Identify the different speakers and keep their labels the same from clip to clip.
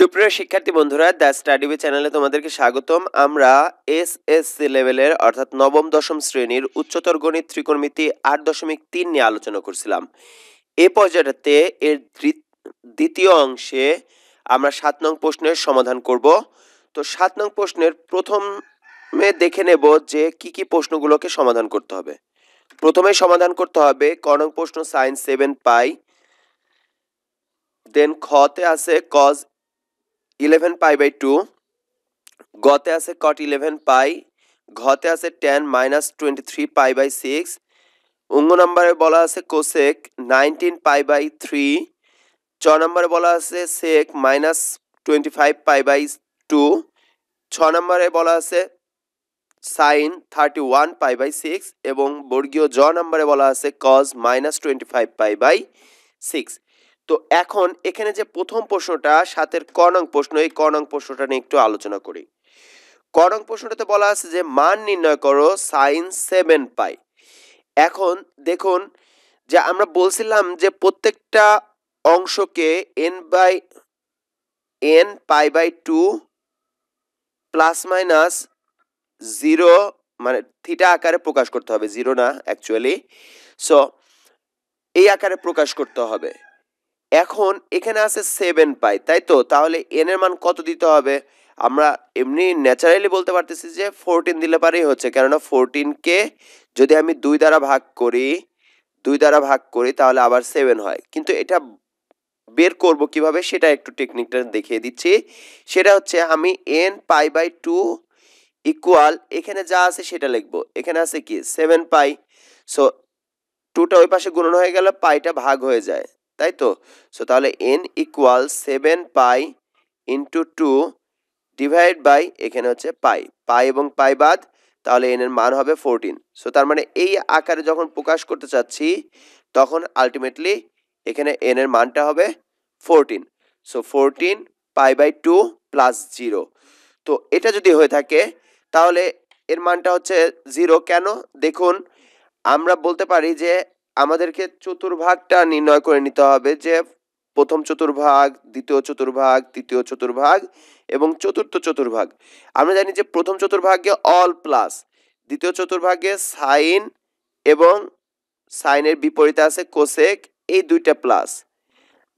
Speaker 1: সুপ্রিয় শিক্ষার্থী বন্ধুরা দ্য স্টাডিভি চ্যানেলে তোমাদেরকে স্বাগতম আমরা এস এস সি লেভেলের অর্থাৎ নবম দশম শ্রেণীর উচ্চতর গণিত ত্রিকোণমিতি আট দশমিক তিন নিয়ে আলোচনা করছিলাম এ পর্যায়টাতে এর দ্বিতীয় অংশে আমরা সাত নং প্রশ্নের সমাধান করব তো সাত নং প্রশ্নের প্রথমে দেখে নেব যে কি কি প্রশ্নগুলোকে সমাধান করতে হবে প্রথমে সমাধান করতে হবে ক নং প্রশ্ন সাইন সেভেন পাই দেন খতে আছে cos eleven pi by two গতে আছে কট ইলেভেন পাই ঘতে আছে tan minus twenty three pi by six অঙ্গ নম্বরে বলা আছে cosec nineteen pi by three ছ নম্বরে বলা আছে sec minus twenty five pi by two ছ নম্বরে বলা আছে sine thirty one pi by six এবং বর্গীয় জ নম্বরে বলা আছে cos minus twenty five pi by six তো এখন এখানে যে প্রথম প্রশ্নটা সাতের কর্ণং প্রশ্ন এই কর্ণং প্রশ্নটা নিয়ে একটু আলোচনা করি কর্ণং প্রশ্নটাতে বলা আছে যে মান নির্ণয় করো সাইন সেভেন পাই এখন দেখুন যে আমরা বলছিলাম যে প্রত্যেকটা অংশকে N by N pi by two plus minus zero মানে থিটা আকারে প্রকাশ করতে হবে জিরো না অ্যাকচুয়ালি সো এই আকারে প্রকাশ করতে হবে এখন এখানে আছে সেভেন পাই তাই তো তাহলে এন এর মান কত দিতে হবে আমরা এমনি ন্যাচারালি বলতে পারতেছি যে ফোরটিন দিলে পারেই হচ্ছে কেননা ফোরটিনকে যদি আমি দুই দ্বারা ভাগ করি দুই দ্বারা ভাগ করি তাহলে আবার সেভেন হয় কিন্তু এটা বের করব কিভাবে সেটা একটু টেকনিকটা দেখিয়ে দিচ্ছি সেটা হচ্ছে আমি N pi by two equal এখানে যা আছে সেটা লিখবো এখানে আছে কি সেভেন পাই সো টুটা ওই পাশে গুণন হয়ে গেল পাইটা ভাগ হয়ে যায় তাই তো সো তাহলে N equal seven pi into two divide by এখানে হচ্ছে পাই পাই এবং পাই বাদ তাহলে এন এর মান হবে ফোরটিন সো তার মানে এই আকারে যখন প্রকাশ করতে চাচ্ছি তখন আলটিমেটলি এখানে এন এর মানটা হবে fourteen so fourteen pi by two plus zero তো এটা যদি হয়ে থাকে তাহলে এর মানটা হচ্ছে জিরো কেন দেখুন আমরা বলতে পারি যে আমাদেরকে চতুর্ভাগটা নির্ণয় করে নিতে হবে যে প্রথম চতুর্ভাগ দ্বিতীয় চতুর্ভাগ তৃতীয় চতুর্ভাগ এবং চতুর্থ চতুর্ভাগ আমরা জানি যে প্রথম চতুর্ভাগে অল প্লাস দ্বিতীয় চতুর্ভাগে সাইন এবং সাইনের বিপরীতে আছে কোসেক এই দুইটা প্লাস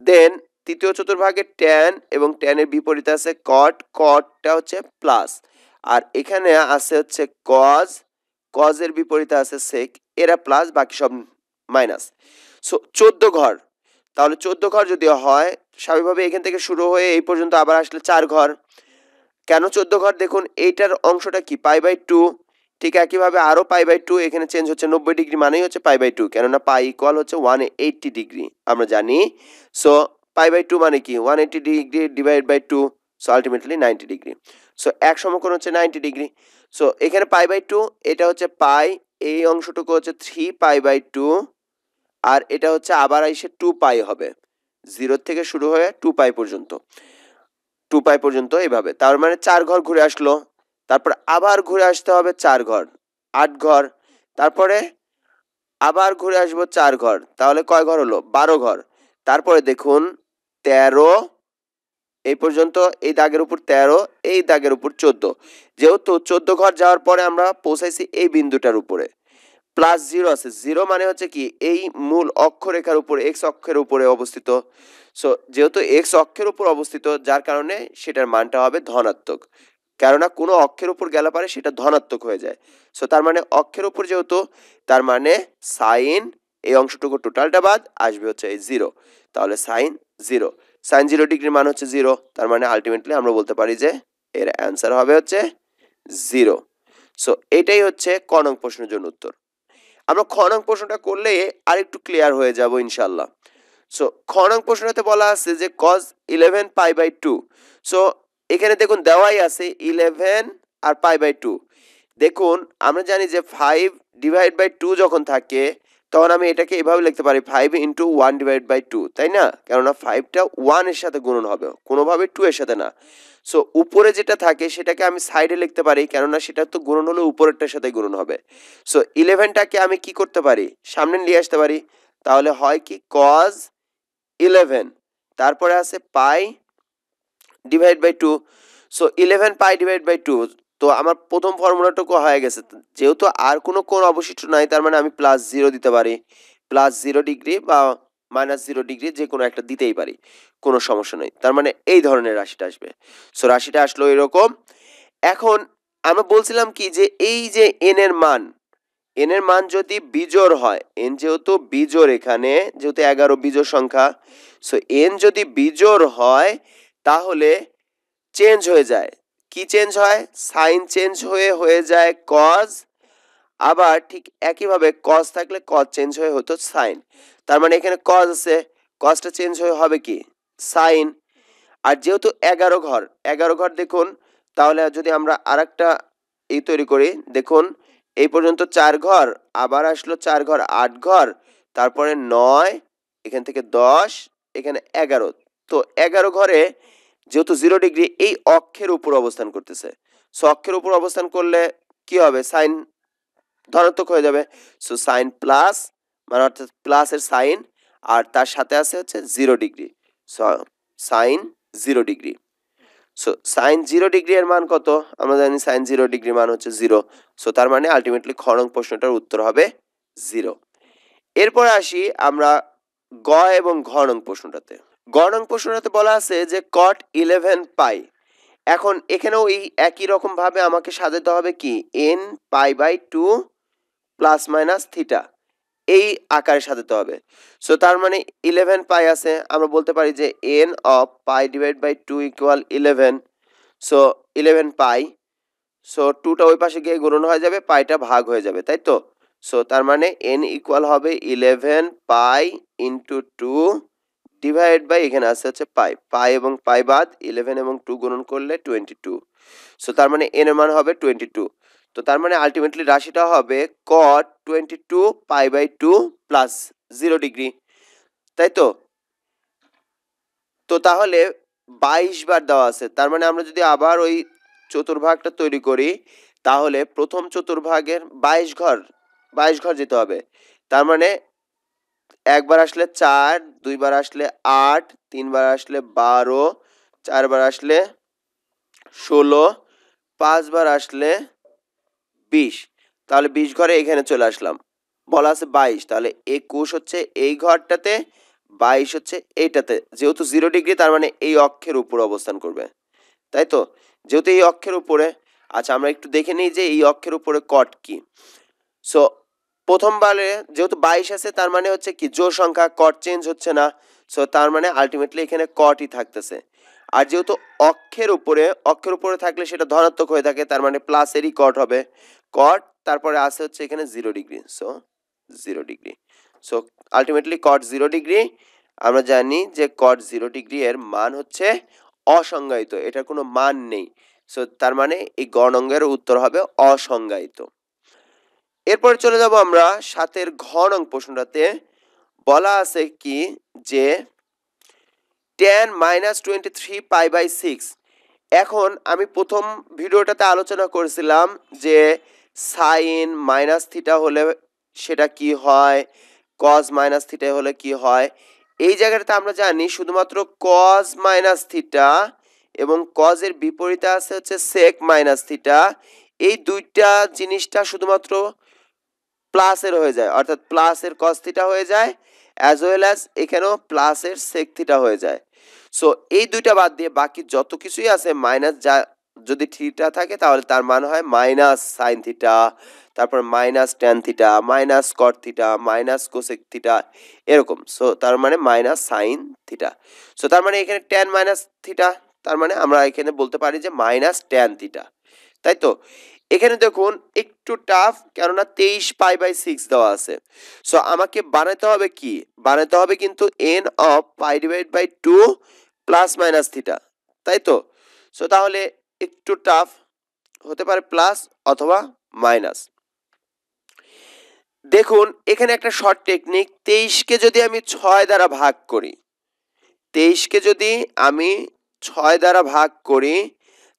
Speaker 1: দেন তৃতীয় চতুর্ভাগে ট্যান এবং ট্যানের বিপরীতে আছে কট কটটা হচ্ছে প্লাস আর এখানে আছে হচ্ছে কজ কজের বিপরীতে আছে সেক এরা প্লাস বাকি সব মাইনাস সো চোদ্দ ঘর তাহলে চোদ্দ ঘর যদি হয় স্বাভাবিকভাবে এখান থেকে শুরু হয়ে এই পর্যন্ত আবার আসলে চার ঘর কেন চোদ্দ ঘর দেখুন এইটার অংশটা কি পাই বাই টু ঠিক একইভাবে আরও পাই বাই টু এখানে চেঞ্জ হচ্ছে নব্বই ডিগ্রি মানেই হচ্ছে পাই বাই টু কেননা পাই ইকুয়াল হচ্ছে ওয়ান এইটটি ডিগ্রি আমরা জানি সো পাই বাই টু মানে কি one eighty degree divide by two so ultimately ninety degree so এক সমকোণ হচ্ছে নাইনটি ডিগ্রি সো এখানে পাই বাই টু এটা হচ্ছে পাই এই অংশটুকু হচ্ছে থ্রি পাই বাই টু আর এটা হচ্ছে আবার আইসে টু পাই হবে জিরো থেকে শুরু হয়ে টু পাই পর্যন্ত টু পাই পর্যন্ত এইভাবে তার মানে চার ঘর ঘুরে আসলো তারপর আবার ঘুরে আসতে হবে চার ঘর আট ঘর তারপরে আবার ঘুরে আসবো চার ঘর তাহলে কয় ঘর হলো বারো ঘর তারপরে দেখুন তেরো এই পর্যন্ত এই দাগের উপর ১৩ এই দাগের উপর ১৪ যেহেতু ১৪ ঘর যাওয়ার পরে আমরা পৌঁছাইছি এই বিন্দুটার উপরে প্লাস জিরো আছে জিরো মানে হচ্ছে কি এই মূল অক্ষরেখার উপরে এক্স অক্ষের উপরে অবস্থিত সো যেহেতু এক্স অক্ষের উপর অবস্থিত যার কারণে সেটার মানটা হবে ধনাত্মক কেননা কোনো অক্ষের উপর গেলে পারে সেটা ধনাত্মক হয়ে যায় সো তার মানে অক্ষের উপর যেহেতু তার মানে সাইন এই অংশটুকু টোটালটা বাদ আসবে হচ্ছে এই জিরো তাহলে সাইন জিরো সাইন জিরো ডিগ্রির মান হচ্ছে জিরো তার মানে আলটিমেটলি আমরা বলতে পারি যে এর অ্যান্সার হবে হচ্ছে জিরো সো এটাই হচ্ছে ক নং প্রশ্নের জন্য উত্তর আমরা খ নং প্রশ্নটা করলে আরেকটু ক্লিয়ার হয়ে যাব ইনশাল্লাহ সো খ নং প্রশ্নটাতে বলা আছে যে cos eleven pi by two so এখানে দেখুন দেওয়াই আছে ইলেভেন আর পাই বাই টু দেখুন আমরা জানি যে ফাইভ ডিভাইড বাই টু যখন থাকে তখন আমি এটাকে এভাবে লিখতে পারি five into one divide by two তাই না কেননা ফাইভটা ওয়ানের সাথে গুণন হবে কোনোভাবে টু এর সাথে না সো উপরে যেটা থাকে সেটাকে আমি সাইডে লিখতে পারি কেননা সেটা তো গুণন হলে উপরেরটার সাথে গুণন হবে সো ইলেভেনটাকে আমি কি করতে পারি সামনে নিয়ে আসতে পারি তাহলে হয় কি কজ ইলেভেন তারপরে আছে pi divide by two so eleven pi divide by two তো আমার প্রথম ফর্মুলাটুকু হয়ে গেছে যেহেতু আর কোনো কোণ অবশিষ্ট নাই তার মানে আমি প্লাস জিরো দিতে পারি প্লাস জিরো ডিগ্রি বা মাইনাস জিরো ডিগ্রি যে কোনো একটা দিতেই পারি কোনো সমস্যা নেই তার মানে এই ধরনের রাশিটা আসবে সো রাশিটা আসলো এরকম এখন আমরা বলছিলাম কি যে এই যে এন এর মান এন এর মান যদি বিজোড় হয় এন যেহেতু বিজোড় এখানে যেহেতু এগারো বিজোর সংখ্যা সো এন যদি বিজোড় হয় তাহলে চেঞ্জ হয়ে যায় কি চেঞ্জ হয় সাইন চেঞ্জ হয়ে হয়ে যায় কজ আবার ঠিক একইভাবে কজ থাকলে কজ চেঞ্জ হয়ে হতো সাইন তার মানে এখানে কজ আছে কজটা চেঞ্জ হয়ে হবে কি সাইন আর যেহেতু এগারো ঘর এগারো ঘর দেখুন তাহলে যদি আমরা আর একটা এই তৈরি করি দেখুন এই পর্যন্ত চার ঘর আবার আসলো চার ঘর আট ঘর তারপরে নয় এখান থেকে দশ এখানে এগারো তো এগারো ঘরে যেহেতু জিরো ডিগ্রি এই অক্ষের উপর অবস্থান করতেছে সো অক্ষের উপর অবস্থান করলে কি হবে সাইন ধনাত্মক হয়ে যাবে সো সাইন প্লাস মানে অর্থাৎ প্লাসের সাইন আর তার সাথে আছে হচ্ছে zero degree so sine zero degree so sine zero degree এর মান কত আমরা জানি সাইন জিরো ডিগ্রি মান হচ্ছে জিরো সো তার মানে আলটিমেটলি খনং প্রশ্নটার উত্তর হবে জিরো এরপর আসি আমরা গ এবং ঘনং প্রশ্নটাতে গণং প্রশ্নটাতে বলা আছে যে কট ইলেভেন পাই এখন এখানেও এই একই রকমভাবে আমাকে সাজাতে হবে কি N pi by two plus minus theta এই আকারে সাজাতে হবে সো তার মানে ইলেভেন পাই আছে আমরা বলতে পারি যে N of pi divide by two equal eleven so eleven pi so টুটা ওই পাশে গিয়ে গুণন হয়ে যাবে পাইটা ভাগ হয়ে যাবে তাই তো সো তার মানে এন ইকুয়াল হবে eleven pi into two divide by এখানে আছে হচ্ছে পাই পাই এবং পাই বাদ ইলেভেন এবং টু গুণন করলে টোয়েন্টি টু সো তার মানে এন এর মান হবে টোয়েন্টি টু তো তার মানে আলটিমেটলি রাশিটা হবে cot twenty two pi by two plus zero degree তাই তো তো তাহলে বাইশ বার দেওয়া আছে তার মানে আমরা যদি আবার ওই চতুর্ভাগটা তৈরি করি তাহলে প্রথম চতুর্ভাগের বাইশ ঘর বাইশ ঘর যেতে হবে তার মানে একবার আসলে চার দুইবার আসলে আট তিনবার আসলে বারো চারবার আসলে ষোলো পাঁচবার আসলে বিশ তাহলে বিশ ঘরে এখানে চলে আসলাম বলা আছে বাইশ তাহলে একুশ হচ্ছে এই ঘরটাতে বাইশ হচ্ছে এইটাতে যেহেতু জিরো ডিগ্রি তার মানে এই অক্ষের উপরে অবস্থান করবে তাই তো যেহেতু এই অক্ষের উপরে আচ্ছা আমরা একটু দেখে নিই যে এই অক্ষের উপরে কট কি সো প্রথমবারে যেহেতু বাইশ আছে তার মানে হচ্ছে কি জোর সংখ্যা কট চেঞ্জ হচ্ছে না সো তার মানে আলটিমেটলি এখানে কটই থাকতেছে আর যেহেতু অক্ষের উপরে অক্ষের উপরে থাকলে সেটা ধনাত্মক হয়ে থাকে তার মানে প্লাসেরই কট হবে কট তারপরে আছে হচ্ছে এখানে zero degree so zero degree so ultimately cot zero degree আমরা জানি যে কট জিরো ডিগ্রি এর মান হচ্ছে অসংজ্ঞায়িত এটার কোনো মান নেই সো তার মানে এই গণঙ্গের উত্তর হবে অসংজ্ঞায়িত এরপর চলে যাব আমরা সাতের ঘন অঙ্ক প্রশ্নটাতে বলা আছে কি যে tan minus twenty three pi by six এখন আমি প্রথম ভিডিওটাতে আলোচনা করেছিলাম যে সাইন মাইনাস থিটা হলে সেটা কি হয় কজ মাইনাস থিটা হলে কি হয় এই জায়গাটাতে আমরা জানি শুধুমাত্র কজ মাইনাস থিটা এবং কজের বিপরীতে আছে হচ্ছে সেক মাইনাস থিটা এই দুইটা জিনিসটা শুধুমাত্র প্লাসের হয়ে যায় অর্থাৎ প্লাসের কস্থিটা হয়ে যায় অ্যাজ ওয়েল অ্যাজ এখানেও প্লাসের সেকথিটা হয়ে যায় সো এই দুইটা বাদ দিয়ে বাকি যত কিছুই আছে মাইনাস যা যদি থিটা থাকে তাহলে তার মান হয় মাইনাস সাইন থিটা তারপর minus tan theta minus cot theta minus cosec theta এরকম সো তার মানে মাইনাস সাইন থিটা সো তার মানে এখানে টেন মাইনাস থিটা তার মানে আমরা এখানে বলতে পারি যে মাইনাস টেন থিটা তাই তো এখানে দেখুন একটু টাফ কেননা তেইশ পাই বাই সিক্স দেওয়া আছে সো আমাকে বানাতে হবে কি বানাতে হবে কিন্তু N of pi divide by two plus minus theta তাই তো সো তাহলে একটু টাফ হতে পারে প্লাস অথবা মাইনাস দেখুন এখানে একটা শর্ট টেকনিক তেইশকে যদি আমি ছয় দ্বারা ভাগ করি তেইশকে যদি আমি ছয় দ্বারা ভাগ করি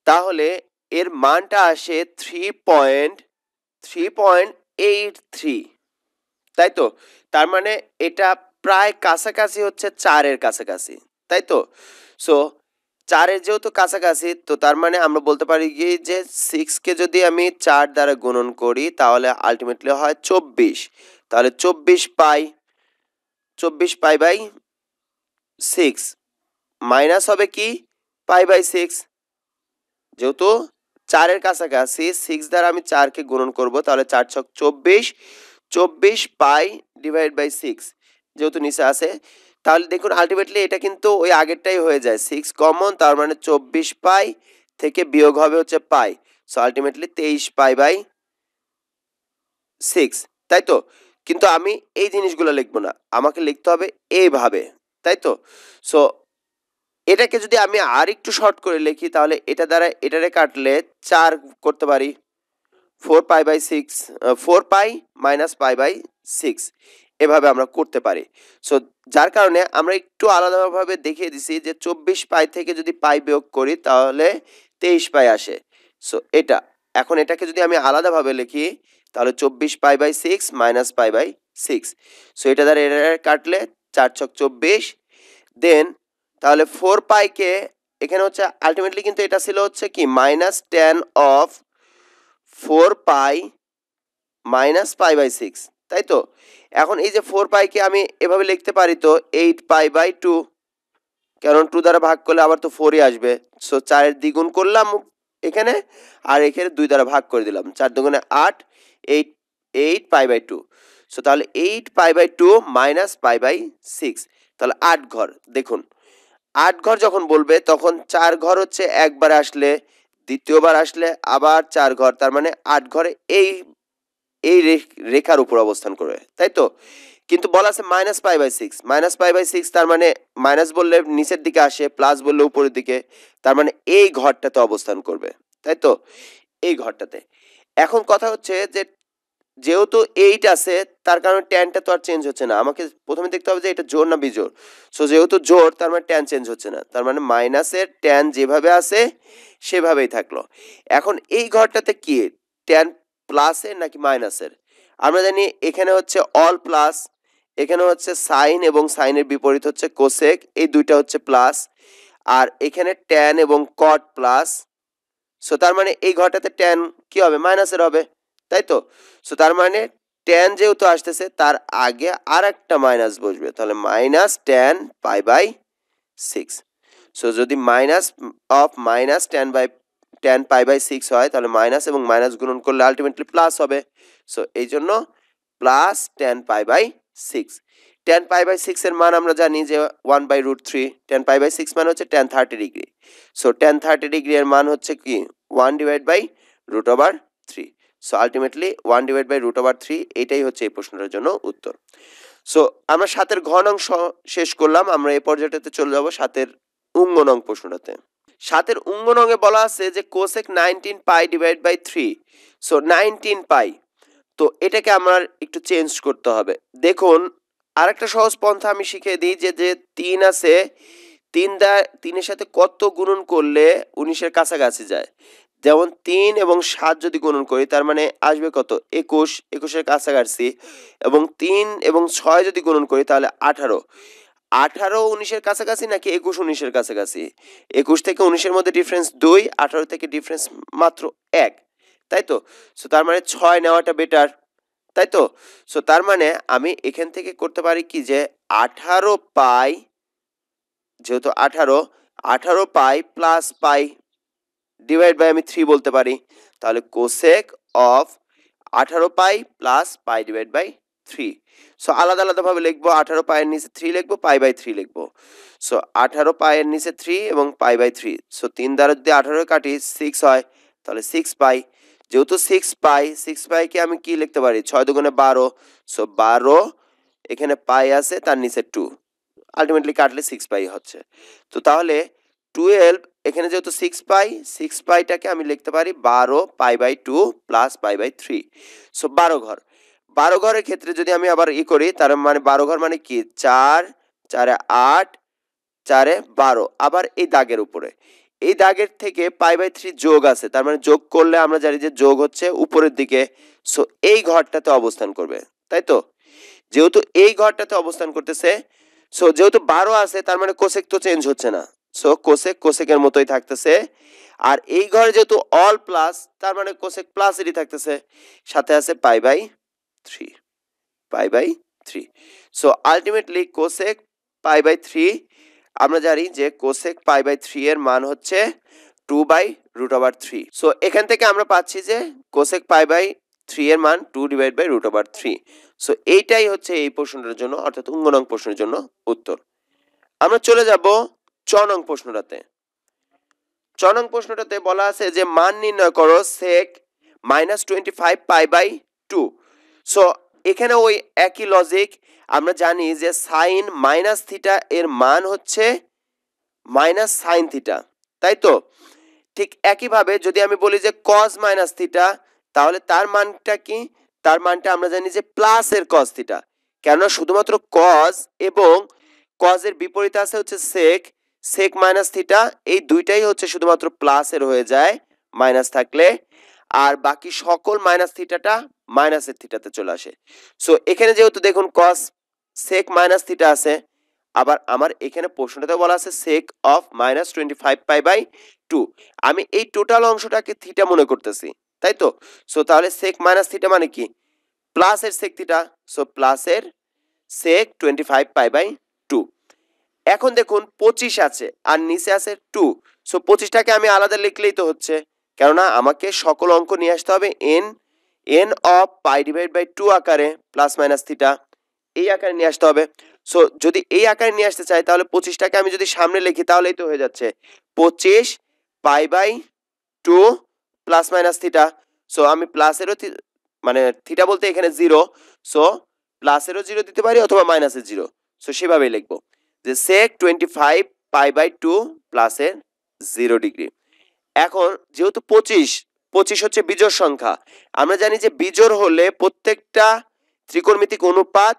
Speaker 1: তাহলে এর মানটা আসে three point three point eight three তাই তো তার মানে এটা প্রায় কাছাকাছি হচ্ছে চারের কাছাকাছি তাই তো সো চারের যেহেতু কাছাকাছি তো তার মানে আমরা বলতে পারি কি যে সিক্সকে যদি আমি চার দ্বারা গুণন করি তাহলে আলটিমেটলি হয় চব্বিশ তাহলে চব্বিশ পাই চব্বিশ পাই বাই সিক্স মাইনাস হবে কি পাই বাই সিক্স যেহেতু চারের কাছাকাছি সিক্স দ্বারা আমি চারকে গুণন করব তাহলে চার ছক চব্বিশ চব্বিশ পাই ডিভাইড বাই সিক্স যেহেতু নিচে আছে তাহলে দেখুন আলটিমেটলি এটা কিন্তু ওই আগেরটাই হয়ে যায় সিক্স কমন তার মানে চব্বিশ পাই থেকে বিয়োগ হবে হচ্ছে পাই সো আলটিমেটলি তেইশ পাই বাই সিক্স তাই তো কিন্তু আমি এই জিনিসগুলো লিখবো না আমাকে লিখতে হবে এইভাবে তাই তো সো এটাকে যদি আমি আর একটু শর্ট করে লিখি তাহলে এটা দ্বারা এটারে কাটলে চার করতে পারি four pi by six four pi minus pi by six এভাবে আমরা করতে পারি সো যার কারণে আমরা একটু আলাদাভাবে দেখিয়ে দিছি যে চব্বিশ পাই থেকে যদি পাই বিয়োগ করি তাহলে তেইশ পাই আসে সো এটা এখন এটাকে যদি আমি আলাদাভাবে লিখি তাহলে চব্বিশ pi by six minus pi by six so এটা দ্বারা এটা কাটলে চার ছক চব্বিশ দেন তাহলে ফোর পাইকে এখানে হচ্ছে আলটিমেটলি কিন্তু এটা ছিল হচ্ছে কি minus tan of four pi minus pi by six তাই তো এখন এই যে ফোর পাইকে আমি এভাবে লিখতে পারি তো এইট পাই বাই টু কারণ টু দ্বারা ভাগ করলে আবার তো ফোরই আসবে সো চারের দ্বিগুণ করলাম এখানে আর এখানে দুই দ্বারা ভাগ করে দিলাম চার দুগুণে আট eight eight pi by two so তাহলে eight pi by two minus pi by six তাহলে আট ঘর দেখুন আট ঘর যখন বলবে তখন চার ঘর হচ্ছে একবার আসলে দ্বিতীয়বার আসলে আবার চার ঘর তার মানে আট ঘরে এই এই রেখার উপর অবস্থান করবে তাই তো কিন্তু বলা আছে minus pi by six minus pi by six তার মানে মাইনাস বললে নিচের দিকে আসে প্লাস বললে উপরের দিকে তার মানে এই ঘরটাতে অবস্থান করবে তাই তো এই ঘরটাতে এখন কথা হচ্ছে যে যেহেতু এইট আছে তার কারণে টেনটা তো আর চেঞ্জ হচ্ছে না আমাকে প্রথমে দেখতে হবে যে এটা জোর না বিজোর সো যেহেতু জোর তার মানে টেন চেঞ্জ হচ্ছে না তার মানে মাইনাসের টেন যেভাবে আছে সেভাবেই থাকলো এখন এই ঘরটাতে কি টেন প্লাসের নাকি মাইনাসের আমরা জানি এখানে হচ্ছে অল প্লাস এখানে হচ্ছে সাইন এবং সাইনের বিপরীত হচ্ছে কোসেক এই দুইটা হচ্ছে প্লাস আর এখানে ট্যান এবং কট প্লাস সো তার মানে এই ঘরটাতে ট্যান কি হবে মাইনাসের হবে তাই তো সো তার মানে ট্যান যেহেতু আসতেছে তার আগে আর একটা মাইনাস বসবে তাহলে minus tan pi by six so যদি minus of minus tan by tan pi by six হয় তাহলে মাইনাস এবং মাইনাস গুণন করলে আলটিমেটলি প্লাস হবে সো এই জন্য plus tan pi by six tan pi by সিক্সের মান আমরা জানি যে one by root three tan pi by six মানে হচ্ছে tan thirty degree so tan thirty degree এর মান হচ্ছে কি one divide by root over so ultimately one divide by root over three এটাই হচ্ছে এই প্রশ্নটার জন্য উত্তর সো আমরা সাতের ঘন অংশ শেষ করলাম আমরা এই পর্যায়টাতে চলে যাব সাতের উঙ্গ নং প্রশ্নটাতে সাতের উঙ্গ নঙে বলা আছে যে cosec nineteen pi divide by three so nineteen pi তো এটাকে আমার একটু চেঞ্জ করতে হবে দেখুন আরেকটা সহজ পন্থা আমি শিখিয়ে দিই যে যে তিন আছে তিন দা তিনের সাথে কত গুণন করলে উনিশের কাছাকাছি যায় যেমন তিন এবং সাত যদি গুণন করি তার মানে আসবে কত একুশ একুশের কাছাকাছি এবং তিন এবং ছয় যদি গুণন করি তাহলে আঠারো আঠারো উনিশের কাছাকাছি নাকি একুশ উনিশের কাছাকাছি একুশ থেকে উনিশের মধ্যে ডিফারেন্স দুই আঠারো থেকে ডিফারেন্স মাত্র এক তাই তো সো তার মানে ছয় নেওয়াটা বেটার তাই তো সো তার মানে আমি এখান থেকে করতে পারি কি যে আঠারো পাই যেহেতু আঠারো আঠারো pi plus pi divide by আমি থ্রি বলতে পারি তাহলে কোসেক অফ আঠারো pi plus pi divide by three so আলাদা আলাদাভাবে লিখবো আঠারো পায়ের নিচে থ্রি লিখবো পাই বাই থ্রি লিখবো সো আঠারো পায়ের নিচে থ্রি এবং পাই বাই থ্রি সো তিন দ্বারা যদি আঠারো কাটি সিক্স হয় তাহলে সিক্স পাই যেহেতু সিক্স পাই সিক্স পাইকে আমি কি লিখতে পারি ছয় দুগুণে বারো সো বারো এখানে পাই আছে তার নিচে টু আলটিমেটলি কাটলে সিক্স পাই হচ্ছে তো তাহলে টুয়েলভ এখানে যেহেতু সিক্স পাই সিক্স পাইটাকে আমি লিখতে পারি বারো pi by two plus pi by three so বারো ঘর বারো ঘরের ক্ষেত্রে যদি আমি আবার ই করি তার মানে বারো ঘর মানে কি চার চারে আট চারে বারো আবার এই দাগের উপরে এই দাগের থেকে পাই বাই থ্রি যোগ আছে তার মানে যোগ করলে আমরা জানি যে যোগ হচ্ছে উপরের দিকে সো এই ঘরটাতে অবস্থান করবে তাই তো যেহেতু এই ঘরটাতে অবস্থান করতেছে সো যেহেতু বারো আছে তার মানে কোসেক তো চেঞ্জ হচ্ছে না সো কোসেক কোসেকের মতোই থাকতেছে আর এই ঘরে যেহেতু অল প্লাস তার মানে কোসেক প্লাসেরই থাকতেছে সাথে আছে pi by three pi by three so ultimately cosec pi by three আমরা জানি যে কোসেক পাই বাই থ্রি এর মান হচ্ছে two by root over three so এখান থেকে আমরা পাচ্ছি যে কোসেক পাই বাই থ্রি এর মান two divide by root over three so এইটাই হচ্ছে এই প্রশ্নটার জন্য অর্থাৎ উঙ্গনং প্রশ্নের জন্য উত্তর আমরা চলে যাব চন প্রশ্নটাতে চন প্রশ্নটাতে বলা আছে যে মান নির্ণয় করো sec minus twenty five pi by two so এখানে ওই একই লজিক আমরা জানি যে সাইন মাইনাস থিটা এর মান হচ্ছে মাইনাস সাইন থিটা তাই তো ঠিক একইভাবে যদি আমি বলি যে কজ মাইনাস থিটা তাহলে তার মানটা কি তার মানটা আমরা জানি যে প্লাস এর কজ থিটা কেননা শুধুমাত্র কজ এবং কজের বিপরীত আছে হচ্ছে সেক সেক মাইনাস থিটা এই দুইটাই হচ্ছে শুধুমাত্র প্লাসের হয়ে যায় মাইনাস থাকলে আর বাকি সকল মাইনাস থিটাটা মাইনাসের থিটাতে চলে আসে সো এখানে যেহেতু দেখুন কস সেক মাইনাস থিটা আছে আবার আমার এখানে প্রশ্নটাতে বলা আছে sec of minus twenty five pi by two আমি এই টোটাল অংশটাকে থিটা মনে করতেছি তাই তো সো তাহলে সেক মাইনাস থিটা মানে কি প্লাসের সেক থিটা সো প্লাসের sec twenty five pi by এখন দেখুন পঁচিশ আছে আর নিচে আছে টু সো পঁচিশটাকে আমি আলাদা লিখলেই তো হচ্ছে কেননা আমাকে সকল অঙ্ক নিয়ে আসতে হবে n n of pi divide by two আকারে প্লাস মাইনাস থিটা এই আকারে নিয়ে আসতে হবে সো যদি এই আকারে নিয়ে আসতে চাই তাহলে পঁচিশটাকে আমি যদি সামনে লিখি তাহলেই তো হয়ে যাচ্ছে পঁচিশ pi by two plus minus theta so আমি প্লাসেরও মানে থিটা বলতে এখানে জিরো সো প্লাসেরও জিরো দিতে পারি অথবা মাইনাসের জিরো সো সেভাবেই লিখবো যে sec twenty five pi by two প্লাসের জিরো ডিগ্রি এখন যেহেতু পঁচিশ পঁচিশ হচ্ছে বিজোড় সংখ্যা আমরা জানি যে বিজোড় হলে প্রত্যেকটা ত্রিকোণমিতিক অনুপাত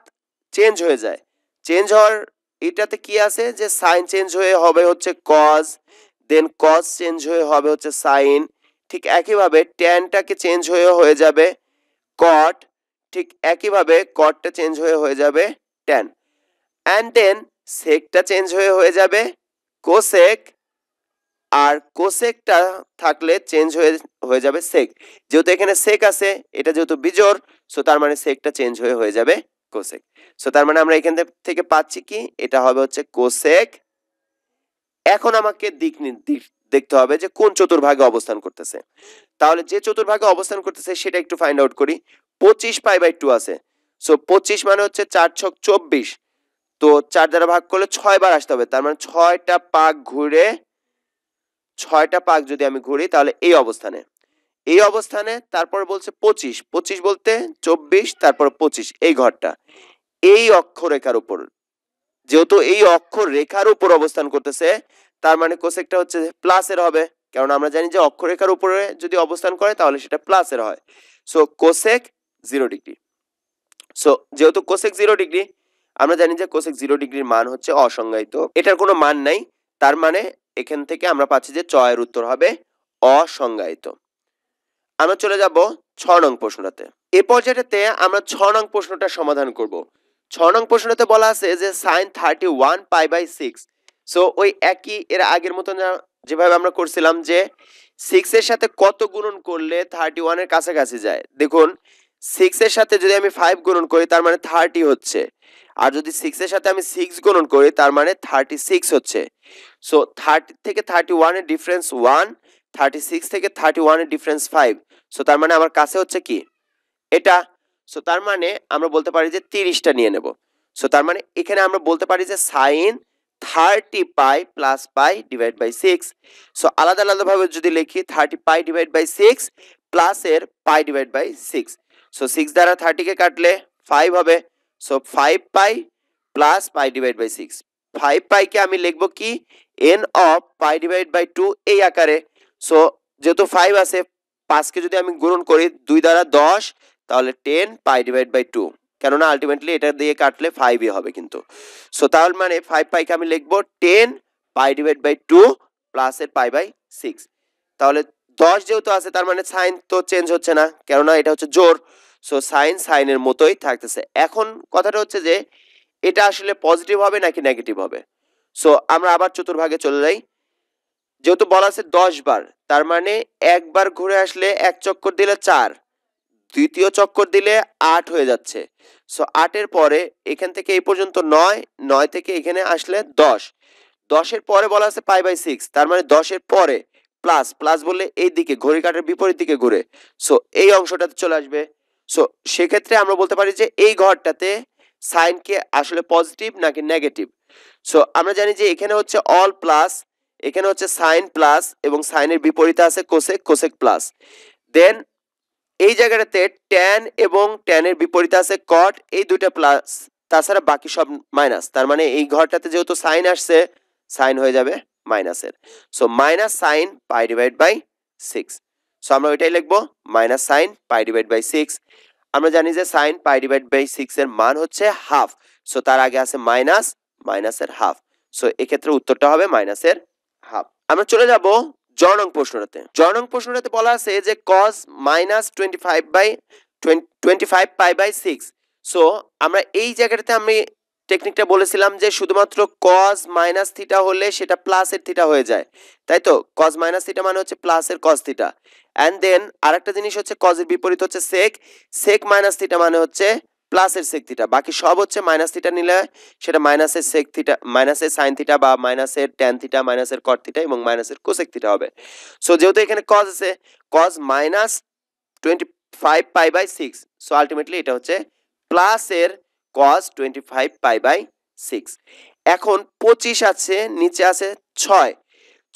Speaker 1: চেঞ্জ হয়ে যায় চেঞ্জ হওয়ার এটাতে কি আছে যে সাইন চেঞ্জ হয়ে হবে হচ্ছে কজ দেন কজ চেঞ্জ হয়ে হবে হচ্ছে সাইন ঠিক একইভাবে ট্যানটাকে চেঞ্জ হয়ে হয়ে যাবে কট ঠিক একইভাবে কটটা চেঞ্জ হয়ে হয়ে যাবে ট্যান অ্যান্ড দেন সেকটা চেঞ্জ হয়ে হয়ে যাবে কোসেক আর কোসেকটা থাকলে চেঞ্জ হয়ে হয়ে যাবে সেক যেহেতু এখানে সেক আছে এটা যেহেতু বিজোর সো তার মানে সেকটা চেঞ্জ হয়ে হয়ে যাবে কোসেক সো তার মানে আমরা এখান থেকে পাচ্ছি কি এটা হবে হচ্ছে কোসেক এখন আমাকে দিক দেখতে হবে যে কোন চতুর্ভাগে অবস্থান করতেছে তাহলে যে চতুর্ভাগে অবস্থান করতেছে সেটা একটু ফাইন্ড আউট করি পঁচিশ পাই বাই টু আছে সো পঁচিশ মানে হচ্ছে চার ছক চব্বিশ তো চার দ্বারা ভাগ করলে ছয়বার আসতে হবে তার মানে ছয়টা পাক ঘুরে ছয়টা পাক যদি আমি ঘুরি তাহলে এই অবস্থানে এই অবস্থানে তারপর বলছে পঁচিশ পঁচিশ বলতে চব্বিশ তারপর পঁচিশ এই ঘরটা এই অক্ষরেখার উপর যেহেতু এই অক্ষরেখার উপর অবস্থান করতেছে তার মানে কোসেকটা হচ্ছে প্লাসের হবে কারণ আমরা জানি যে অক্ষরেখার উপরে যদি অবস্থান করে তাহলে সেটা প্লাসের হয় so cosec zero degree so যেহেতু কোসেক জিরো ডিগ্রি আমরা জানি যে কোসেক জিরো ডিগ্রির মান হচ্ছে অসংজ্ঞায়িত এটার কোনো মান নাই তার মানে এখান থেকে আমরা পাচ্ছি যে চয়ের উত্তর হবে অসংজ্ঞায়িত আমরা চলে যাব ছ নং প্রশ্নটাতে এ পর্যায়টাতে আমরা ছ নং প্রশ্নটা সমাধান করব ছ নং প্রশ্নটাতে বলা আছে যে sine thirty one pi by six so ওই একই এর আগের মতন যেভাবে আমরা করছিলাম যে সিক্সের সাথে কত গুণন করলে থার্টি ওয়ানের কাছাকাছি যায় দেখুন সিক্সের সাথে যদি আমি ফাইভ গুণন করি তার মানে থার্টি হচ্ছে আর যদি সিক্সের সাথে আমি সিক্স গুণন করি তার মানে থার্টি সিক্স হচ্ছে সো থার্টি থেকে থার্টি ওয়ানের ডিফারেন্স ওয়ান থার্টি সিক্স থেকে থার্টি ওয়ানের ডিফারেন্স ফাইভ সো তার মানে আমার কাছে হচ্ছে কি এটা সো তার মানে আমরা বলতে পারি যে তিরিশটা নিয়ে নেব সো তার মানে এখানে আমরা বলতে পারি যে sine thirty pi plus pi divide by six so আলাদা আলাদাভাবে যদি লিখি thirty pi divide by six প্লাসের pi divide by six so six দ্বারা থার্টিকে কাটলে ফাইভ হবে so five pi plus pi divide by six five পাইকে আমি লিখবো কি n of pi divide by two এই আকারে সো যেহেতু ফাইভ আছে পাঁচকে যদি আমি গ্রহণ করি দুই দ্বারা দশ তাহলে ten pi divide by two কেননা আলটিমেটলি এটা দিয়ে কাটলে ফাইভই হবে কিন্তু সো তাহলে মানে ফাইভ পাইকে আমি লিখব ten pi divide by two প্লাসের পাই বাই সিক্স তাহলে দশ যেহেতু আছে তার মানে সাইন তো চেঞ্জ হচ্ছে না কেননা এটা হচ্ছে জোর সো সাইন সাইনের মতোই থাকতেছে এখন কথাটা হচ্ছে যে এটা আসলে পজিটিভ হবে নাকি নেগেটিভ হবে সো আমরা আবার চতুর্ভাগে চলে যাই যেহেতু বলা আছে দশ বার তার মানে একবার ঘুরে আসলে এক চক্কর দিলে চার দ্বিতীয় চক্কর দিলে আট হয়ে যাচ্ছে সো আটের পরে এখান থেকে এই পর্যন্ত নয় নয় থেকে এখানে আসলে দশ দশের পরে বলা আছে পাই বাই সিক্স তার মানে দশের পরে প্লাস প্লাস বললে এই দিকে ঘড়ি কাটার বিপরীত দিকে ঘুরে সো এই অংশটাতে চলে আসবে সো সেক্ষেত্রে আমরা বলতে পারি যে এই ঘরটাতে সাইন কি আসলে পজিটিভ নাকি নেগেটিভ সো আমরা জানি যে এখানে হচ্ছে অল প্লাস এখানে হচ্ছে সাইন প্লাস এবং সাইনের বিপরীতে আছে কোসেক কোসেক প্লাস দেন এই জায়গাটাতে ট্যান এবং ট্যানের বিপরীতে আছে কট এই দুইটা প্লাস তাছাড়া বাকি সব মাইনাস তার মানে এই ঘরটাতে যেহেতু সাইন আসছে সাইন হয়ে যাবে মাইনাসের so minus sine pi divide by six so আমরা ওইটাই লিখবো minus sine pi divide by six আমরা জানি যে sine pi divide by six এর মান হচ্ছে হাফ সো তার আগে আছে মাইনাস মাইনাসের হাফ সো এক্ষেত্রে উত্তরটা হবে মাইনাসের হাফ আমরা চলে যাব জনং প্রশ্নটাতে জনং প্রশ্নটাতে বলা আছে যে cos minus twenty five by twenty five pi by six so আমরা এই জায়গাটাতে আমি টেকনিকটা বলেছিলাম যে শুধুমাত্র কজ মাইনাস থিটা হলে সেটা প্লাসের থিটা হয়ে যায় তাই তো কজ মাইনাস থিটা মানে হচ্ছে প্লাসের কজ থিটা অ্যান্ড দেন আরেকটা জিনিস হচ্ছে কজের বিপরীত হচ্ছে সেক সেক মাইনাস থিটা মানে হচ্ছে প্লাসের সেক থিটা বাকি সব হচ্ছে মাইনাস থিটা নিলে সেটা মাইনাসের সেক থিটা মাইনাসের সাইন থিটা বা মাইনাসের ট্যান থিটা মাইনাসের কট থিটা এবং মাইনাসের কোসেক থিটা হবে সো যেহেতু এখানে কজ আছে cos minus twenty five pi by six so ultimately এটা হচ্ছে প্লাসের cos twenty five pi by six এখন পঁচিশ আছে নিচে আছে ছয়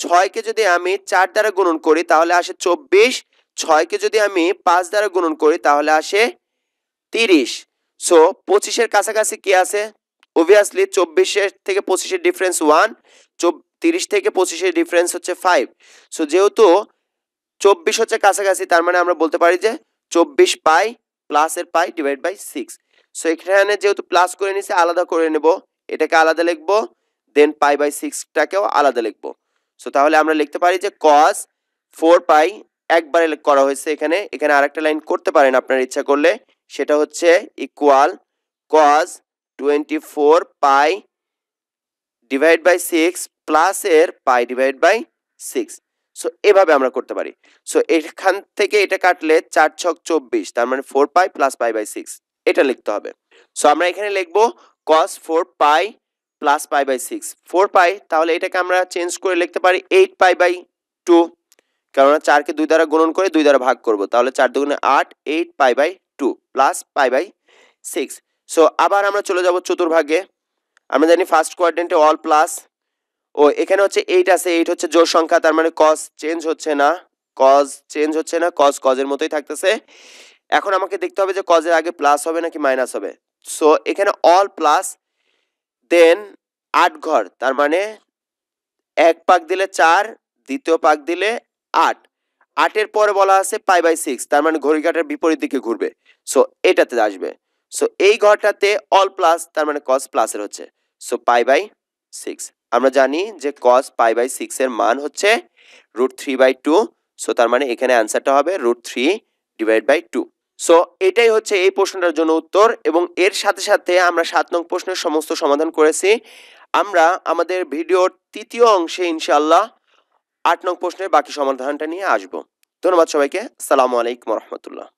Speaker 1: ছয়কে যদি আমি চার দ্বারা গুণন করি তাহলে আসে চব্বিশ ছয়কে যদি আমি পাঁচ দ্বারা গুণন করি তাহলে আসে তিরিশ সো পঁচিশের কাছাকাছি কি আছে 24 এর থেকে এর ডিফারেন্স ওয়ান তিরিশ থেকে এর ডিফারেন্স হচ্ছে ফাইভ সো যেহেতু চব্বিশ হচ্ছে কাছাকাছি তার মানে আমরা বলতে পারি যে চব্বিশ পাই প্লাসের pi divide by six so এখানে যেহেতু প্লাস করে নিছে আলাদা করে নেব এটাকে আলাদা লিখবো দেন পাই বাই সিক্সটাকেও আলাদা লিখবো সো তাহলে আমরা লিখতে পারি যে কস ফোর পাই একবারে করা হয়েছে এখানে এখানে আরেকটা লাইন করতে পারেন আপনার ইচ্ছা করলে সেটা হচ্ছে equal cos twenty four pi divide by six প্লাসের pi divide by six so এভাবে আমরা করতে পারি সো এখান থেকে এটা কাটলে চার ছক চব্বিশ তার মানে four pi plus pi by six এটা লিখতে হবে সো আমরা এখানে লিখবো cos four pi plus pi by six four pi তাহলে এটাকে আমরা চেঞ্জ করে লিখতে পারি এইট পাই বাই টু কেননা চারকে দুই দ্বারা গুণন করে দুই দ্বারা ভাগ করব তাহলে চার দুগুণে আট eight pi by two plus pi by six so আবার আমরা চলে যাব চতুর্ভাগে আমরা জানি ফার্স্ট কোয়ার্ডেন্টে অল প্লাস ও এখানে হচ্ছে এইট আছে এইট হচ্ছে জোর সংখ্যা তার মানে কস চেঞ্জ হচ্ছে না কজ চেঞ্জ হচ্ছে না কজ কজের মতোই থাকতেছে এখন আমাকে দেখতে হবে যে কজের আগে প্লাস হবে নাকি মাইনাস হবে সো এখানে অল প্লাস দেন আট ঘর তার মানে এক পাক দিলে চার দ্বিতীয় পাক দিলে আট আটের পরে বলা আছে পাই বাই সিক্স তার মানে ঘড়িঘাটের বিপরীত দিকে ঘুরবে সো এটাতে আসবে সো এই ঘরটাতে অল প্লাস তার মানে কস প্লাসের হচ্ছে সো পাই বাই সিক্স আমরা জানি যে কস পাই বাই সিক্সের মান হচ্ছে root three by two so তার মানে এখানে অ্যান্সারটা হবে root three divide by two so এটাই হচ্ছে এই প্রশ্নটার জন্য উত্তর এবং এর সাথে সাথে আমরা সাত নং প্রশ্নের সমস্ত সমাধান করেছি আমরা আমাদের ভিডিওর তৃতীয় অংশে ইনশাল্লাহ আট নং প্রশ্নের বাকি সমাধানটা নিয়ে আসব ধন্যবাদ সবাইকে সালামু আলাইকুম রহমতুল্লাহ